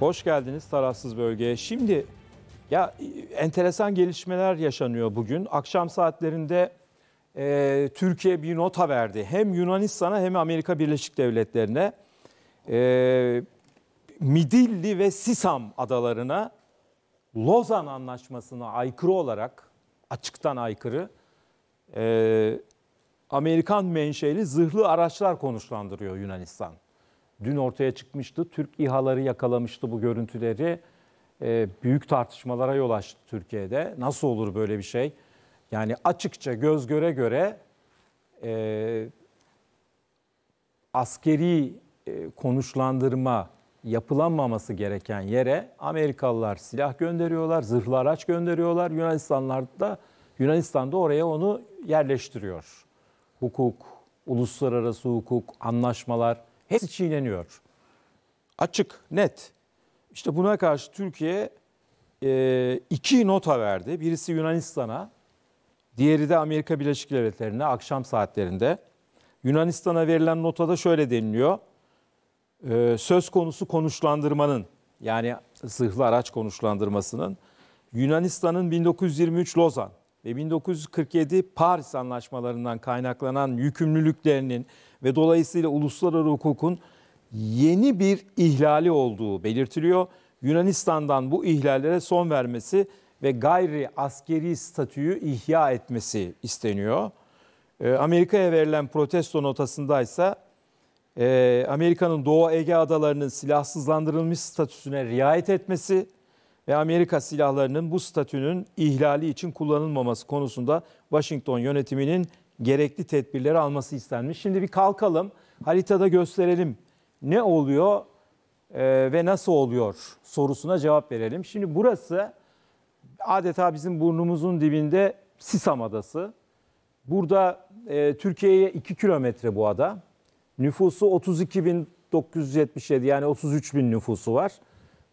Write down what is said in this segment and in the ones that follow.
Hoş geldiniz tarafsız bölgeye. Şimdi ya enteresan gelişmeler yaşanıyor bugün. Akşam saatlerinde e, Türkiye bir nota verdi. Hem Yunanistan'a hem Amerika Birleşik Devletleri'ne e, Midilli ve Sisam adalarına Lozan Anlaşması'na aykırı olarak açıktan aykırı e, Amerikan menşeli zırhlı araçlar konuşlandırıyor Yunanistan dün ortaya çıkmıştı. Türk İHA'ları yakalamıştı bu görüntüleri. E, büyük tartışmalara yol açtı Türkiye'de. Nasıl olur böyle bir şey? Yani açıkça göz göre göre e, askeri e, konuşlandırma yapılanmaması gereken yere Amerikalılar silah gönderiyorlar, zırhlı araç gönderiyorlar. Yunanistanlar da Yunanistan oraya onu yerleştiriyor. Hukuk, uluslararası hukuk, anlaşmalar Hepsi çiğneniyor. Açık, net. İşte buna karşı Türkiye e, iki nota verdi. Birisi Yunanistan'a, diğeri de Amerika Birleşik Devletleri'ne akşam saatlerinde. Yunanistan'a verilen notada şöyle deniliyor. E, söz konusu konuşlandırmanın yani zırhlı araç konuşlandırmasının Yunanistan'ın 1923 Lozan ve 1947 Paris Anlaşmalarından kaynaklanan yükümlülüklerinin ve dolayısıyla uluslararası hukukun yeni bir ihlali olduğu belirtiliyor. Yunanistan'dan bu ihlallere son vermesi ve gayri askeri statüyü ihya etmesi isteniyor. Ee, Amerika'ya verilen protesto notasında ise e, Amerika'nın Doğu Ege adalarının silahsızlandırılmış statüsüne riayet etmesi ve Amerika silahlarının bu statünün ihlali için kullanılmaması konusunda Washington yönetiminin gerekli tedbirleri alması istenmiş. Şimdi bir kalkalım, haritada gösterelim ne oluyor e, ve nasıl oluyor sorusuna cevap verelim. Şimdi burası adeta bizim burnumuzun dibinde Sisam Adası. Burada e, Türkiye'ye 2 kilometre bu ada. Nüfusu 32.977 yani 33 bin nüfusu var.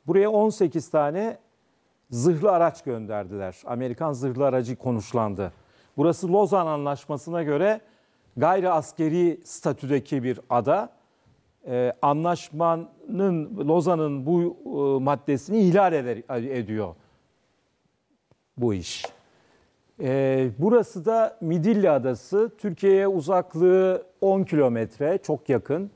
Buraya 18 tane zırhlı araç gönderdiler. Amerikan zırhlı aracı konuşlandı. Burası Lozan Anlaşması'na göre gayri askeri statüdeki bir ada. Ee, anlaşmanın, Lozan'ın bu e, maddesini ihlal eder, ediyor bu iş. Ee, burası da Midilli Adası. Türkiye'ye uzaklığı 10 kilometre, çok yakın.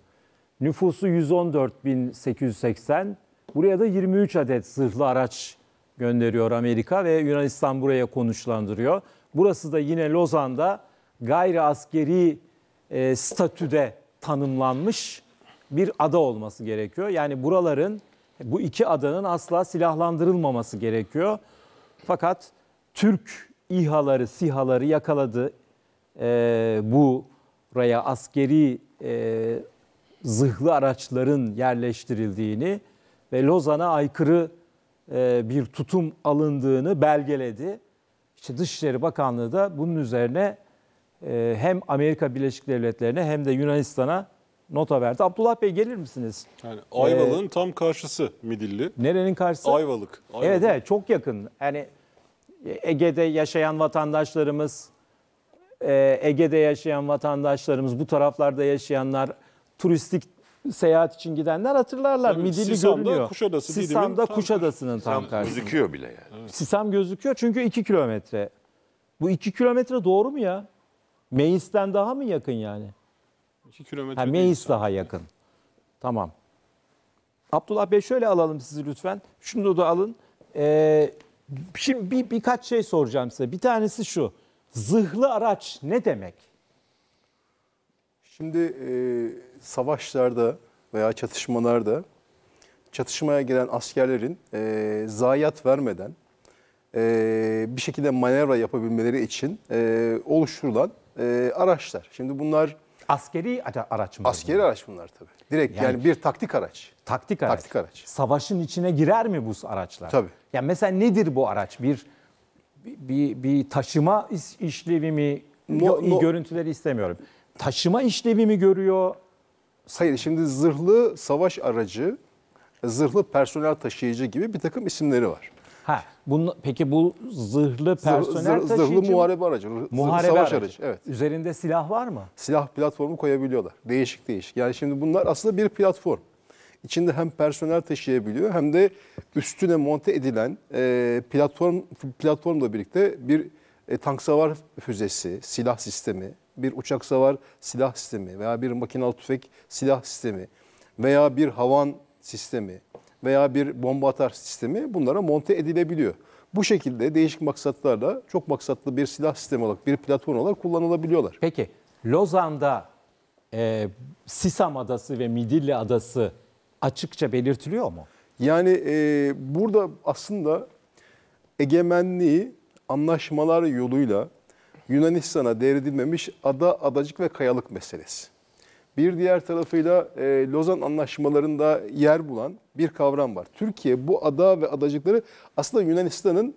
Nüfusu 114.880. Buraya da 23 adet zırhlı araç gönderiyor Amerika ve Yunanistan buraya konuşlandırıyor. Burası da yine Lozan'da gayri askeri e, statüde tanımlanmış bir ada olması gerekiyor. Yani buraların bu iki adanın asla silahlandırılmaması gerekiyor. Fakat Türk İHA'ları, SİHA'ları yakaladı. E, bu raya askeri e, zırhlı araçların yerleştirildiğini ve Lozan'a aykırı e, bir tutum alındığını belgeledi. İşte Dışişleri Bakanlığı da bunun üzerine e, hem Amerika Birleşik Devletleri'ne hem de Yunanistan'a nota verdi. Abdullah Bey gelir misiniz? Yani Ayvalık'ın ee, tam karşısı Midilli. Nerenin karşısı? Ayvalık. Ayvalık. Evet evet çok yakın. Yani e, Ege'de yaşayan vatandaşlarımız, Ege'de yaşayan vatandaşlarımız, bu taraflarda yaşayanlar turistik seyahat için gidenler hatırlarlar. Tabii, Midilli Sisam'da görünüyor. Kuşadası, Sisam'da tam Kuşadası'nın tam, tam karşısında. Gözüküyor bile yani. Evet. Sisam gözüküyor çünkü 2 kilometre. Bu 2 kilometre doğru mu ya? Meis'ten daha mı yakın yani? 2 kilometre. Ha, Meis daha yakın. Tamam. Abdullah Bey şöyle alalım sizi lütfen. Şunu da alın. Ee, şimdi bir, birkaç şey soracağım size. Bir tanesi şu. Zırhlı araç ne demek? Şimdi e, savaşlarda veya çatışmalarda çatışmaya giren askerlerin e, zayiat vermeden e, bir şekilde manevra yapabilmeleri için e, oluşturulan e, araçlar. Şimdi bunlar... Askeri araç mı? Askeri araç bunlar tabii. Direkt yani, yani bir taktik araç. Taktik araç. Taktik araç. Savaşın içine girer mi bu araçlar? Tabii. Yani mesela nedir bu araç? Bir bir, bir taşıma işlevi mi? No, no. Görüntüleri istemiyorum taşıma işlevi mi görüyor? sayın şimdi zırhlı savaş aracı, zırhlı personel taşıyıcı gibi bir takım isimleri var. Ha, bunun, peki bu zırhlı personel zır, zır, taşıyıcı Zırhlı muharebe aracı, muharebe savaş aracı. aracı. Evet. Üzerinde silah var mı? Silah platformu koyabiliyorlar. Değişik değişik. Yani şimdi bunlar aslında bir platform. İçinde hem personel taşıyabiliyor hem de üstüne monte edilen e, platform platformla birlikte bir e, tank savar füzesi, silah sistemi, bir uçak savar silah sistemi veya bir makinalı tüfek silah sistemi veya bir havan sistemi veya bir bomba atar sistemi bunlara monte edilebiliyor. Bu şekilde değişik maksatlarla çok maksatlı bir silah sistemi olarak, bir platform olarak kullanılabiliyorlar. Peki Lozan'da e, Sisam Adası ve Midilli Adası açıkça belirtiliyor mu? Yani e, burada aslında egemenliği anlaşmalar yoluyla Yunanistan'a devredilmemiş ada, adacık ve kayalık meselesi. Bir diğer tarafıyla e, Lozan anlaşmalarında yer bulan bir kavram var. Türkiye bu ada ve adacıkları aslında Yunanistan'ın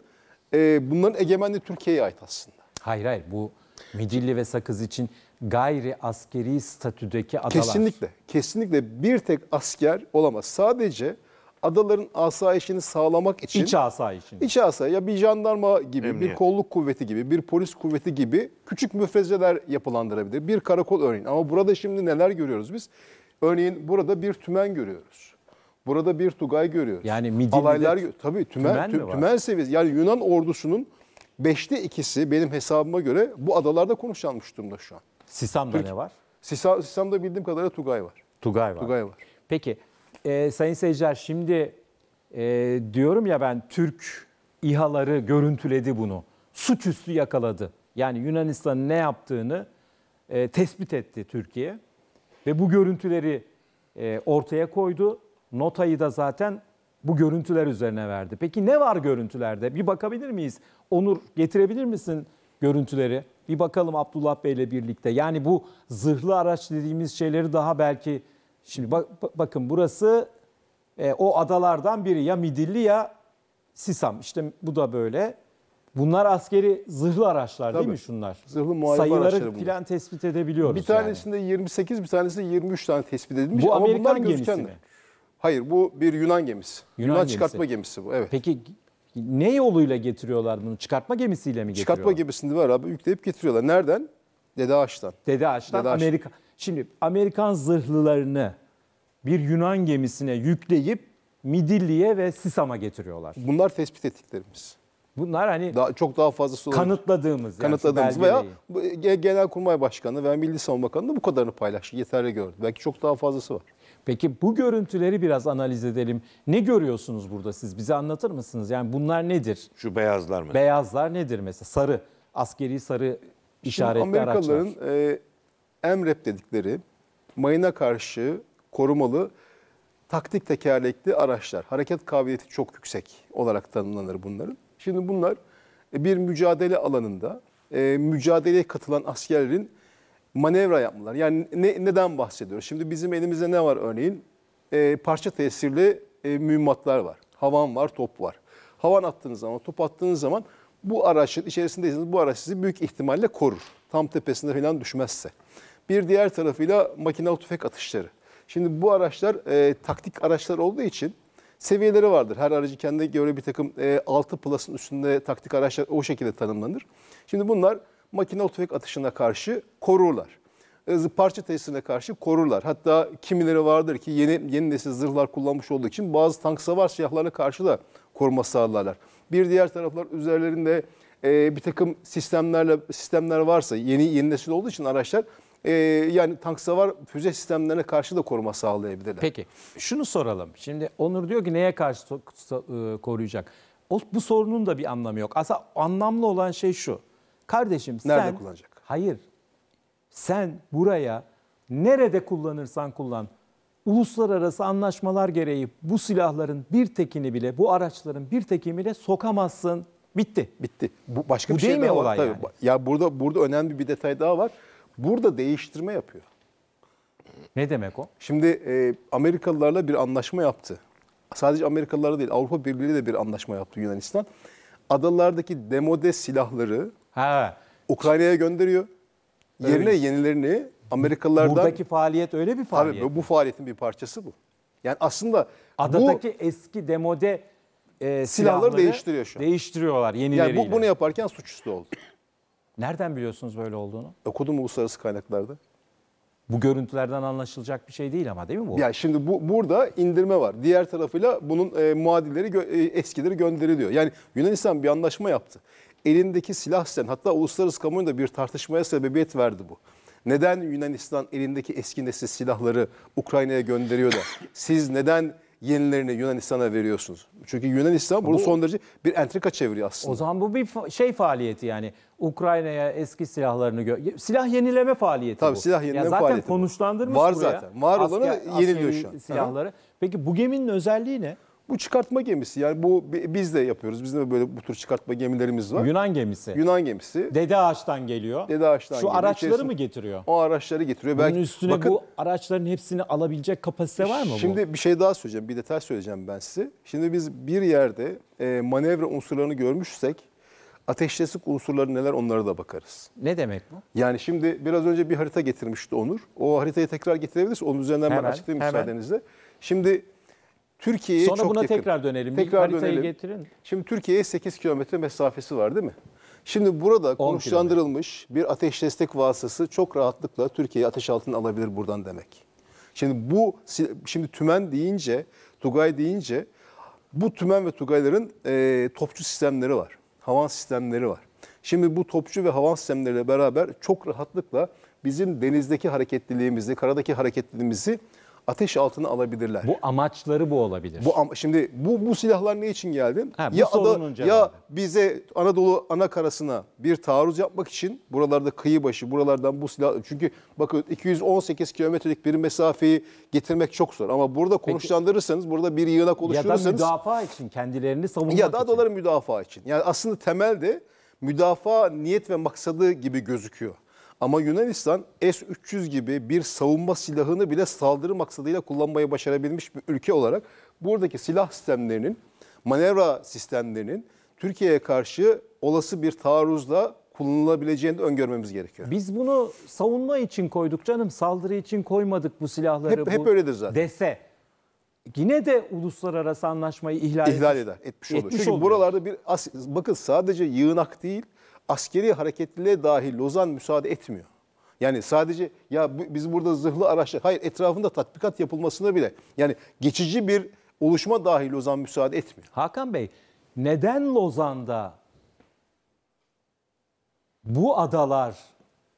e, bunların egemenliği Türkiye'ye ait aslında. Hayır hayır bu Midilli ve Sakız için gayri askeri statüdeki adalar. Kesinlikle kesinlikle bir tek asker olamaz. Sadece adaların asayişini sağlamak için iç için, İç asayiş ya bir jandarma gibi, Emniyet. bir kolluk kuvveti gibi, bir polis kuvveti gibi küçük müfrezeler yapılandırabilir. Bir karakol örneğin. Ama burada şimdi neler görüyoruz biz? Örneğin burada bir tümen görüyoruz. Burada bir Tugay görüyoruz. Yani Midilli'de alaylar gö- tabii tümen tümen, tümen seviyesi. Yani Yunan ordusunun beşte ikisi benim hesabıma göre bu adalarda konuşlanmış durumda şu an. Sisam'da Türk, ne var? Sisam, Sisam'da bildiğim kadarıyla Tugay var. Tugay var. Tugay var. Peki e, sayın seyirciler şimdi e, diyorum ya ben Türk İHA'ları görüntüledi bunu. Suçüstü yakaladı. Yani Yunanistan'ın ne yaptığını e, tespit etti Türkiye. Ve bu görüntüleri e, ortaya koydu. Notayı da zaten bu görüntüler üzerine verdi. Peki ne var görüntülerde? Bir bakabilir miyiz? Onur getirebilir misin görüntüleri? Bir bakalım Abdullah Bey'le birlikte. Yani bu zırhlı araç dediğimiz şeyleri daha belki Şimdi bak, bakın burası e, o adalardan biri ya Midilli ya Sisam. İşte bu da böyle. Bunlar askeri zırhlı araçlar Tabii. değil mi şunlar? Zırhlı muharebe Sayıları araçları bunlar. plan tespit edebiliyoruz. Bir tanesinde yani. 28, bir tanesinde 23 tane tespit edilmiş. Bu ama Amerikan gemisi mi? Hayır bu bir Yunan gemisi. Yunan, Yunan gemisi. çıkartma gemisi bu. Evet. Peki ne yoluyla getiriyorlar bunu? Çıkartma gemisiyle mi getiriyorlar? Çıkartma gemisinde var abi yükleyip getiriyorlar. Nereden? Dede Ağaç'tan. Dede Ağaç'tan Dede Ağaç'tan. Amerika. Şimdi Amerikan zırhlılarını bir Yunan gemisine yükleyip Midilli'ye ve Sisam'a getiriyorlar. Bunlar tespit ettiklerimiz. Bunlar hani daha, çok daha fazla kanıtladığımız. Yani kanıtladığımız veya Genelkurmay Başkanı veya Milli Savunma Bakanı da bu kadarını paylaştı. Yeterli gördü. Belki çok daha fazlası var. Peki bu görüntüleri biraz analiz edelim. Ne görüyorsunuz burada siz? Bize anlatır mısınız? Yani bunlar nedir? Şu beyazlar mı? Beyazlar nedir mesela? Sarı, askeri sarı işaretli Amerikalıların, araçlar. Amerikalıların e, emrep dedikleri mayına karşı korumalı taktik tekerlekli araçlar. Hareket kabiliyeti çok yüksek olarak tanımlanır bunların. Şimdi bunlar e, bir mücadele alanında e, mücadeleye katılan askerlerin manevra yapmalar. Yani ne, neden bahsediyoruz? Şimdi bizim elimizde ne var örneğin? E, parça tesirli e, mühimmatlar var. Havan var, top var. Havan attığınız zaman, top attığınız zaman bu araçın içerisindeyseniz bu araç sizi büyük ihtimalle korur. Tam tepesinde falan düşmezse. Bir diğer tarafıyla makinalı tüfek atışları. Şimdi bu araçlar e, taktik araçlar olduğu için seviyeleri vardır. Her aracı kendine göre bir takım e, 6 plus'ın üstünde taktik araçlar o şekilde tanımlanır. Şimdi bunlar makinalı tüfek atışına karşı korurlar e, parça tesisine karşı korurlar. Hatta kimileri vardır ki yeni yeni nesil zırhlar kullanmış olduğu için bazı tank savar siyahlarına karşı da koruma sağlarlar. Bir diğer taraflar üzerlerinde e, bir takım sistemlerle sistemler varsa yeni yeni nesil olduğu için araçlar e, yani tank savar füze sistemlerine karşı da koruma sağlayabilirler. Peki şunu soralım. Şimdi Onur diyor ki neye karşı e, koruyacak? O, bu sorunun da bir anlamı yok. Aslında anlamlı olan şey şu. Kardeşim Nerede sen... Nerede kullanacak? Hayır. Sen buraya nerede kullanırsan kullan uluslararası anlaşmalar gereği bu silahların bir tekini bile, bu araçların bir tekini bile sokamazsın. Bitti. Bitti. Bu başka bu bir şey değil mi olay var. Yani? Tabii. Ya burada burada önemli bir detay daha var. Burada değiştirme yapıyor. Ne demek o? Şimdi e, Amerikalılarla bir anlaşma yaptı. Sadece Amerikalılarla değil Avrupa Birliği de bir anlaşma yaptı Yunanistan. Adalardaki demode silahları ha. Ukrayna'ya gönderiyor. Öyle. Yerine yenilerini Amerikalılardan... Buradaki faaliyet öyle bir faaliyet. Tabii bu faaliyetin bir parçası bu. Yani aslında Adadaki bu, eski demode e, silahları, silahları değiştiriyor şu an. Değiştiriyorlar yenileriyle. Yani bu, bunu yaparken suçüstü oldu. Nereden biliyorsunuz böyle olduğunu? Okudum uluslararası kaynaklarda. Bu görüntülerden anlaşılacak bir şey değil ama değil mi bu? Ya şimdi bu burada indirme var. Diğer tarafıyla bunun e, muadilleri gö- e, eskileri gönderiliyor. Yani Yunanistan bir anlaşma yaptı. Elindeki silah sen hatta uluslararası kamuoyunda bir tartışmaya sebebiyet verdi bu. Neden Yunanistan elindeki eski nesil silahları Ukrayna'ya gönderiyor da siz neden yenilerini Yunanistan'a veriyorsunuz. Çünkü Yunanistan bunu bu, son derece bir entrika çeviriyor aslında. O zaman bu bir fa- şey faaliyeti yani Ukrayna'ya eski silahlarını gö- silah yenileme faaliyeti Tabii, bu. silah yenileme yani zaten faaliyeti. Zaten konuşlandırmış var buraya. Var zaten. Var olanı yeniliyor şu an. Silahları. Peki bu geminin özelliği ne? Bu çıkartma gemisi yani bu biz de yapıyoruz. Bizim de böyle bu tür çıkartma gemilerimiz var. Yunan gemisi. Yunan gemisi. Dede Ağaç'tan geliyor. Dede Ağaç'tan Şu geliyor. araçları İçerisinde, mı getiriyor? O araçları getiriyor. Bunun Belki, üstüne bakın, bu araçların hepsini alabilecek kapasite var mı Şimdi bu? bir şey daha söyleyeceğim. Bir detay söyleyeceğim ben size. Şimdi biz bir yerde e, manevra unsurlarını görmüşsek ateşlesik unsurları neler onlara da bakarız. Ne demek bu? Yani şimdi biraz önce bir harita getirmişti Onur. O haritayı tekrar getirebiliriz. Onun üzerinden hemen, ben açıklayayım hemen. müsaadenizle. Şimdi Türkiye'ye Sonra çok buna yakın. tekrar dönelim. Tekrar bir haritayı dönelim. getirin. Şimdi Türkiye'ye 8 kilometre mesafesi var değil mi? Şimdi burada konuşlandırılmış bir ateş destek vasıtası çok rahatlıkla Türkiye'yi ateş altına alabilir buradan demek. Şimdi bu şimdi tümen deyince, Tugay deyince bu tümen ve Tugayların e, topçu sistemleri var. Havan sistemleri var. Şimdi bu topçu ve havan sistemleriyle beraber çok rahatlıkla bizim denizdeki hareketliliğimizi, karadaki hareketliliğimizi ateş altına alabilirler. Bu amaçları bu olabilir. Bu şimdi bu bu silahlar ne için geldi? Ha, bu ya ada, ya bize Anadolu ana karasına bir taarruz yapmak için buralarda kıyıbaşı buralardan bu silah çünkü bakın 218 kilometrelik bir mesafeyi getirmek çok zor ama burada konuşlandırırsanız burada bir yığınak Ya da oluşturursanız müdafaa için kendilerini savunmak ya da için. adaları müdafaa için. Yani aslında temelde müdafaa niyet ve maksadı gibi gözüküyor. Ama Yunanistan S-300 gibi bir savunma silahını bile saldırı maksadıyla kullanmayı başarabilmiş bir ülke olarak buradaki silah sistemlerinin, manevra sistemlerinin Türkiye'ye karşı olası bir taarruzla kullanılabileceğini de öngörmemiz gerekiyor. Biz bunu savunma için koyduk canım, saldırı için koymadık bu silahları. Hep, bu hep öyledir zaten. Dese yine de uluslararası anlaşmayı ihlal, ihlal eder, etmiş, etmiş oluyor. Çünkü oluyor. buralarda bir bakın sadece yığınak değil, askeri hareketliliğe dahi Lozan müsaade etmiyor. Yani sadece ya biz burada zırhlı araçlar, hayır etrafında tatbikat yapılmasına bile yani geçici bir oluşma dahi Lozan müsaade etmiyor. Hakan Bey neden Lozan'da bu adalar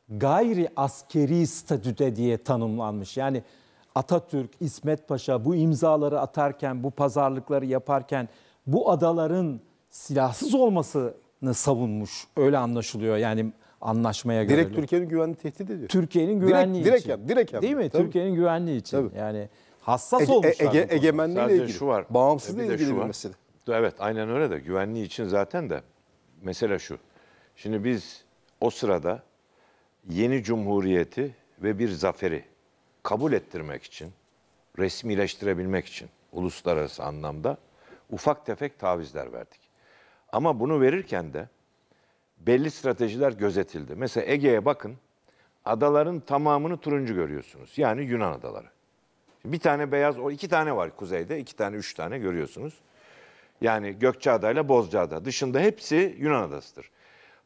gayri askeri statüde diye tanımlanmış? Yani Atatürk, İsmet Paşa bu imzaları atarken, bu pazarlıkları yaparken bu adaların silahsız olması savunmuş. Öyle anlaşılıyor. Yani anlaşmaya göre. Direkt Türkiye'nin güvenliği tehdit ediyor. Türkiye'nin güvenliği direkt, için. Direkt, direkt yani. Değil mi? Türkiye'nin güvenliği için. Tabii. Yani hassas Ege, olmuşlar. E, Ege, egemenliğiyle ilgili. şu var. Bağımsızlığı e, ilgili şu bir mesele. Evet aynen öyle de güvenliği için zaten de mesele şu. Şimdi biz o sırada yeni cumhuriyeti ve bir zaferi kabul ettirmek için, resmileştirebilmek için uluslararası anlamda ufak tefek tavizler verdik. Ama bunu verirken de belli stratejiler gözetildi. Mesela Ege'ye bakın. Adaların tamamını turuncu görüyorsunuz. Yani Yunan adaları. Bir tane beyaz, o iki tane var kuzeyde. iki tane, üç tane görüyorsunuz. Yani Gökçeada ile Bozcaada. Dışında hepsi Yunan adasıdır.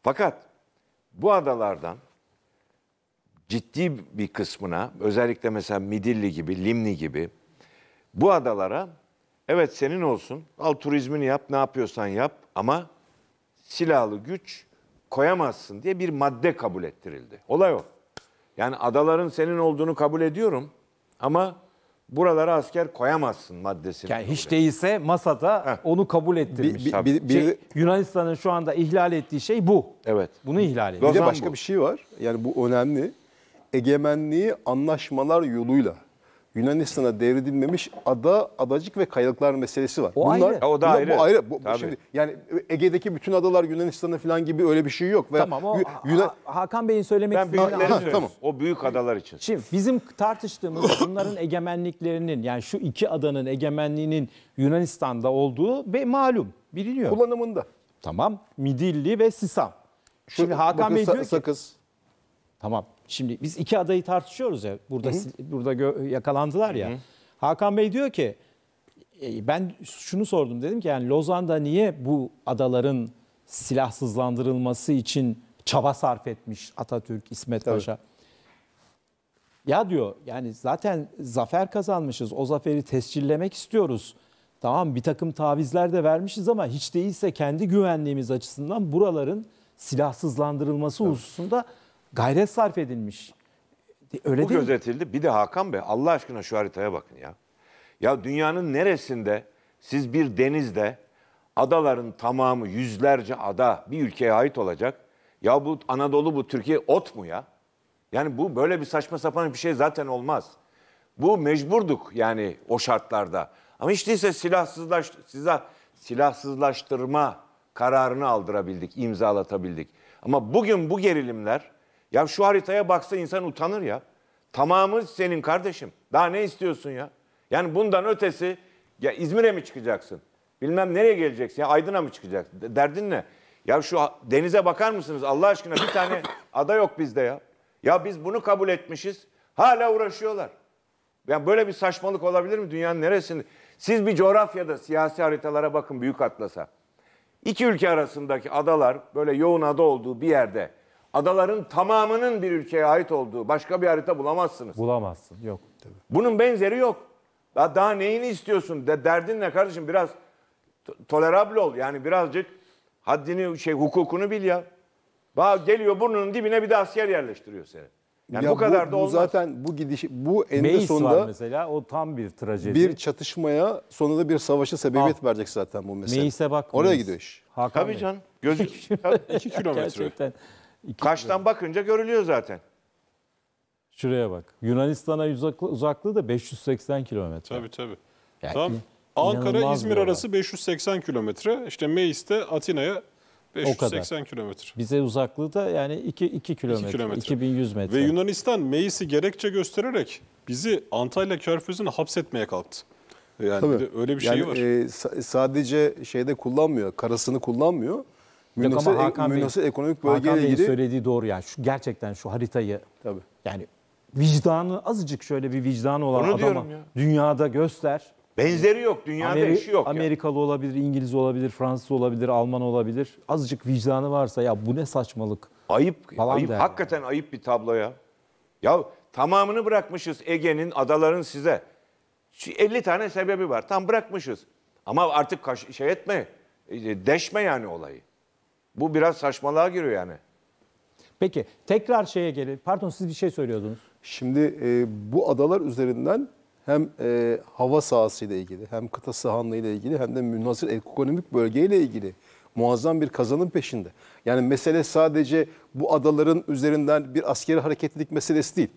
Fakat bu adalardan ciddi bir kısmına özellikle mesela Midilli gibi, Limni gibi bu adalara Evet senin olsun. Al turizmini yap, ne yapıyorsan yap ama silahlı güç koyamazsın diye bir madde kabul ettirildi. Olay o. Yani adaların senin olduğunu kabul ediyorum ama buralara asker koyamazsın maddesini. Yani hiç değilse masada Heh. onu kabul ettirmiş. Bir, bir, bir, şey, Yunanistan'ın şu anda ihlal ettiği şey bu. Evet. Bunu ihlal ediyor. Bir de başka bu. bir şey var. Yani bu önemli. Egemenliği anlaşmalar yoluyla Yunanistan'a devredilmemiş ada, adacık ve kayalıklar meselesi var. O bunlar, ayrı. O da ayrı. Bu ayrı. Bu, Tabii. şimdi yani Ege'deki bütün adalar Yunanistan'a falan gibi öyle bir şey yok. Ve tamam o Yunan... Hakan Bey'in söylemek istediği. tamam. O büyük adalar için. Şimdi bizim tartıştığımız bunların egemenliklerinin yani şu iki adanın egemenliğinin Yunanistan'da olduğu ve malum biliniyor. Kullanımında. Tamam. Midilli ve Sisam. Şimdi Hakan bakın, Bey diyor ki... Sakız. Tamam. Şimdi biz iki adayı tartışıyoruz ya. Burada Hı-hı. burada yakalandılar ya. Hı-hı. Hakan Bey diyor ki e, ben şunu sordum dedim ki yani Lozan'da niye bu adaların silahsızlandırılması için çaba sarf etmiş Atatürk, İsmet Tabii. Paşa? Ya diyor yani zaten zafer kazanmışız. O zaferi tescillemek istiyoruz. Tamam bir takım tavizler de vermişiz ama hiç değilse kendi güvenliğimiz açısından buraların silahsızlandırılması evet. hususunda gayret sarf edilmiş. Öyle Bu değil gözetildi. Mi? Bir de Hakan Bey Allah aşkına şu haritaya bakın ya. Ya dünyanın neresinde siz bir denizde adaların tamamı yüzlerce ada bir ülkeye ait olacak. Ya bu Anadolu bu Türkiye ot mu ya? Yani bu böyle bir saçma sapan bir şey zaten olmaz. Bu mecburduk yani o şartlarda. Ama hiç değilse silahsızlaş, silah, silahsızlaştırma kararını aldırabildik, imzalatabildik. Ama bugün bu gerilimler ya şu haritaya baksa insan utanır ya. Tamamı senin kardeşim. Daha ne istiyorsun ya? Yani bundan ötesi ya İzmir'e mi çıkacaksın? Bilmem nereye geleceksin ya Aydın'a mı çıkacaksın? Derdin ne? Ya şu denize bakar mısınız? Allah aşkına bir tane ada yok bizde ya. Ya biz bunu kabul etmişiz. Hala uğraşıyorlar. Yani böyle bir saçmalık olabilir mi dünyanın neresinde? Siz bir coğrafyada siyasi haritalara bakın Büyük Atlas'a. İki ülke arasındaki adalar böyle yoğun ada olduğu bir yerde adaların tamamının bir ülkeye ait olduğu başka bir harita bulamazsınız. Bulamazsın. Yok. Tabii. Bunun benzeri yok. Daha, daha neyini istiyorsun? De, derdin ne kardeşim? Biraz tolerable ol. Yani birazcık haddini, şey hukukunu bil ya. Daha geliyor burnunun dibine bir de asker yerleştiriyor seni. Yani ya bu kadar da olmaz. zaten bu gidiş bu en sonunda var mesela o tam bir trajedi. Bir çatışmaya sonunda da bir savaşa sebebiyet ha. verecek zaten bu mesele. Meis'e bak. Oraya gidiyor iş. Hakan Tabii can. Gözük 2 kilometre. Gerçekten. İki Kaçtan bakınca görülüyor zaten. Şuraya bak. Yunanistan'a uzaklığı, da 580 kilometre. Tabii tabii. Yani tamam. Ankara İzmir arası 580 kilometre. İşte Meis'te Atina'ya 580 kilometre. Bize uzaklığı da yani 2, 2 kilometre, 2100 metre. Ve Yunanistan Meis'i gerekçe göstererek bizi Antalya Körfezi'ni hapsetmeye kalktı. Yani Tabii. öyle bir şey yani, var. E, sadece şeyde kullanmıyor, karasını kullanmıyor. Münasır, ama Hakan Münasır Bey, ekonomik bölgeyle ilgili... söylediği doğru yani. Şu, gerçekten şu haritayı Tabii. yani vicdanı azıcık şöyle bir vicdan olan Onu adama dünyada göster. Benzeri yok. Dünyada Ameri- eşi yok. Amerikalı yani. olabilir, İngiliz olabilir, Fransız olabilir, Alman olabilir. Azıcık vicdanı varsa ya bu ne saçmalık. Ayıp. Falan ayıp. Der. Hakikaten ayıp bir tablo ya. Ya tamamını bırakmışız Ege'nin, adaların size. 50 tane sebebi var. Tam bırakmışız. Ama artık şey etme, e, deşme yani olayı. Bu biraz saçmalığa giriyor yani. Peki tekrar şeye gelin. Pardon siz bir şey söylüyordunuz. Şimdi e, bu adalar üzerinden hem e, hava sahasıyla ilgili hem kıta sahanlığıyla ilgili hem de münhasır ekonomik bölgeyle ilgili muazzam bir kazanın peşinde. Yani mesele sadece bu adaların üzerinden bir askeri hareketlilik meselesi değil.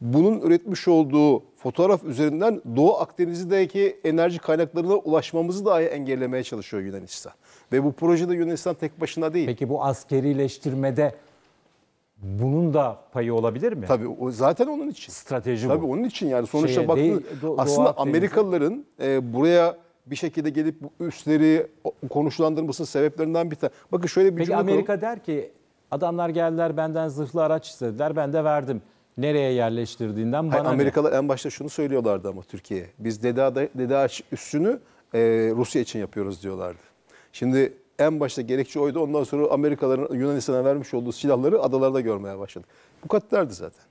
Bunun üretmiş olduğu fotoğraf üzerinden Doğu Akdeniz'deki enerji kaynaklarına ulaşmamızı dahi engellemeye çalışıyor Yunanistan. Ve bu projede Yunanistan tek başına değil. Peki bu askerileştirmede bunun da payı olabilir mi? Tabii o zaten onun için. Strateji Tabii bu. onun için yani sonuçta Şeye, aslında Akdeniz. Amerikalıların e, buraya bir şekilde gelip bu üstleri konuşlandırmasının sebeplerinden bir tane. Bakın şöyle bir Peki Amerika kuralım. der ki adamlar geldiler benden zırhlı araç istediler ben de verdim. Nereye yerleştirdiğinden bana Hayır, Amerikalılar en başta şunu söylüyorlardı ama Türkiye'ye. Biz Deda, Deda üssünü e, Rusya için yapıyoruz diyorlardı. Şimdi en başta gerekçe oydu. Ondan sonra Amerikaların Yunanistan'a vermiş olduğu silahları adalarda görmeye başladı. Bu katlerdi zaten.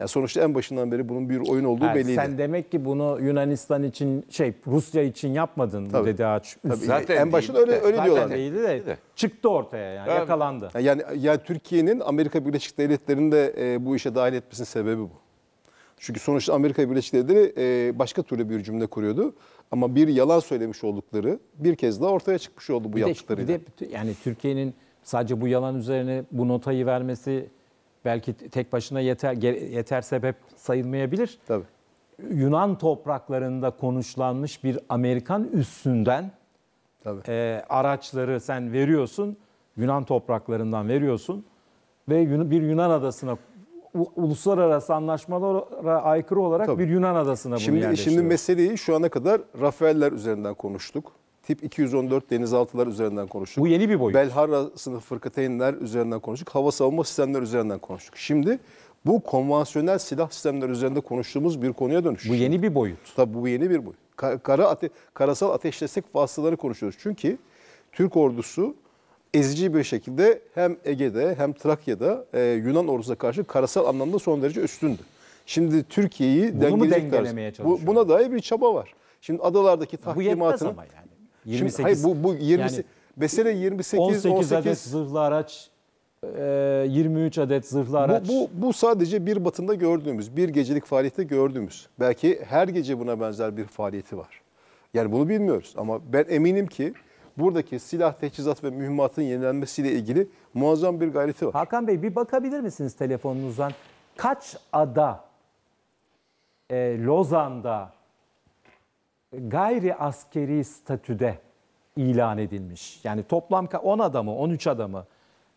Yani sonuçta en başından beri bunun bir oyun olduğu yani belliydi. Sen demek ki bunu Yunanistan için şey Rusya için yapmadın tabii, dedi Aç. Tabii. Zaten en başında öyle öyle zaten diyorlar. Değildi de çıktı ortaya yani evet. yakalandı. Yani yani, yani Türkiye'nin Amerika Birleşik Devletleri'nde e, bu işe dahil etmesinin sebebi bu. Çünkü sonuçta Amerika Birleşik Devletleri e, başka türlü bir cümle kuruyordu. Ama bir yalan söylemiş oldukları bir kez daha ortaya çıkmış oldu bu bir yaptıklarıyla. De, bir de yani Türkiye'nin sadece bu yalan üzerine bu notayı vermesi belki tek başına yeter yeter sebep sayılmayabilir. Tabii. Yunan topraklarında konuşlanmış bir Amerikan üssünden Tabii. E, araçları sen veriyorsun, Yunan topraklarından veriyorsun ve bir Yunan adasına uluslararası anlaşmalara aykırı olarak Tabii. bir Yunan adasına bunu şimdi, Şimdi meseleyi şu ana kadar Rafael'ler üzerinden konuştuk. Tip 214 denizaltılar üzerinden konuştuk. Bu yeni bir boyut. Belharra sınıfı fırkateynler üzerinden konuştuk. Hava savunma sistemleri üzerinden konuştuk. Şimdi bu konvansiyonel silah sistemleri üzerinde konuştuğumuz bir konuya dönüşüyor. Bu yeni bir boyut. Tabii bu yeni bir boyut. Kara ate karasal ateşlesek vasıtaları konuşuyoruz. Çünkü Türk ordusu ezici bir şekilde hem Ege'de hem Trakya'da e, Yunan ordusuna karşı karasal anlamda son derece üstündü. Şimdi Türkiye'yi dengeleyecek tarz. Bu, buna dair bir çaba var. Şimdi adalardaki tahkimatın. Bu yetmez yani. 28, şimdi, hayır bu, bu 20, yani, mesele 28, 18, 18 adet zırhlı araç 23 e, adet zırhlı araç. Bu, bu, bu sadece bir batında gördüğümüz, bir gecelik faaliyette gördüğümüz. Belki her gece buna benzer bir faaliyeti var. Yani bunu bilmiyoruz ama ben eminim ki buradaki silah, teçhizat ve mühimmatın yenilenmesiyle ilgili muazzam bir gayreti var. Hakan Bey bir bakabilir misiniz telefonunuzdan? Kaç ada e, Lozan'da gayri askeri statüde ilan edilmiş? Yani toplam 10 adamı, 13 adamı.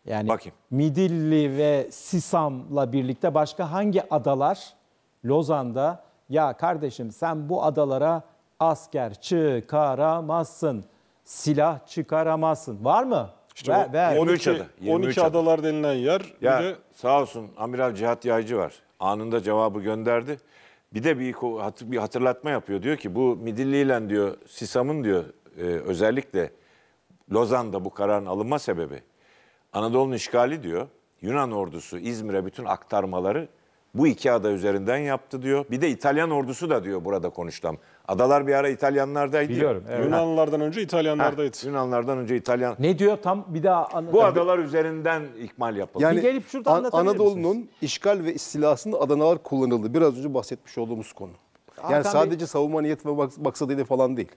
Yani Bakayım. Midilli ve Sisam'la birlikte başka hangi adalar Lozan'da ya kardeşim sen bu adalara asker çıkaramazsın silah çıkaramazsın. Var mı? İşte ver, ver. 23 12, 13 adalar denilen yer. Ya, bir de... Sağ olsun Amiral Cihat Yaycı var. Anında cevabı gönderdi. Bir de bir, bir hatırlatma yapıyor. Diyor ki bu Midilli ile diyor Sisam'ın diyor e, özellikle Lozan'da bu kararın alınma sebebi Anadolu'nun işgali diyor. Yunan ordusu İzmir'e bütün aktarmaları bu iki ada üzerinden yaptı diyor. Bir de İtalyan ordusu da diyor burada konuştum. Adalar bir ara İtalyanlardaydı. Biliyorum. Evet. Yunanlılardan önce İtalyanlardaydı. Ha, Yunanlardan önce İtalyan. Ne diyor tam bir daha anlat. Bu adalar üzerinden ikmal yapıldı. Yani bir gelip şurada An- Anadolu'nun işgal ve istilasında adalar kullanıldı. Biraz önce bahsetmiş olduğumuz konu. Yani Hakan sadece Bey... savunma niyeti ve maks- maksadıyla falan değil.